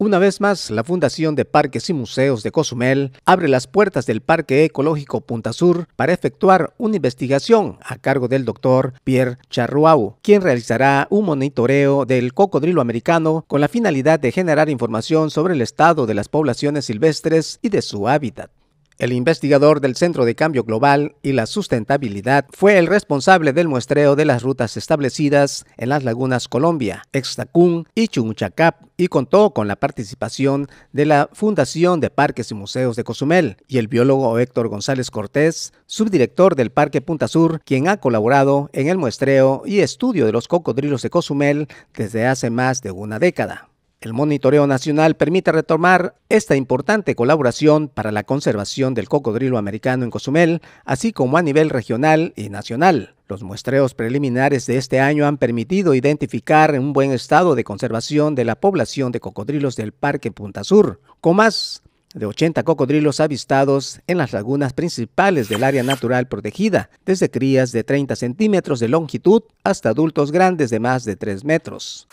Una vez más, la Fundación de Parques y Museos de Cozumel abre las puertas del Parque Ecológico Punta Sur para efectuar una investigación a cargo del doctor Pierre Charruau, quien realizará un monitoreo del cocodrilo americano con la finalidad de generar información sobre el estado de las poblaciones silvestres y de su hábitat. El investigador del Centro de Cambio Global y la Sustentabilidad fue el responsable del muestreo de las rutas establecidas en las lagunas Colombia, Extacún y Chumuchacap y contó con la participación de la Fundación de Parques y Museos de Cozumel y el biólogo Héctor González Cortés, subdirector del Parque Punta Sur, quien ha colaborado en el muestreo y estudio de los cocodrilos de Cozumel desde hace más de una década. El monitoreo nacional permite retomar esta importante colaboración para la conservación del cocodrilo americano en Cozumel, así como a nivel regional y nacional. Los muestreos preliminares de este año han permitido identificar un buen estado de conservación de la población de cocodrilos del Parque Punta Sur, con más de 80 cocodrilos avistados en las lagunas principales del área natural protegida, desde crías de 30 centímetros de longitud hasta adultos grandes de más de 3 metros.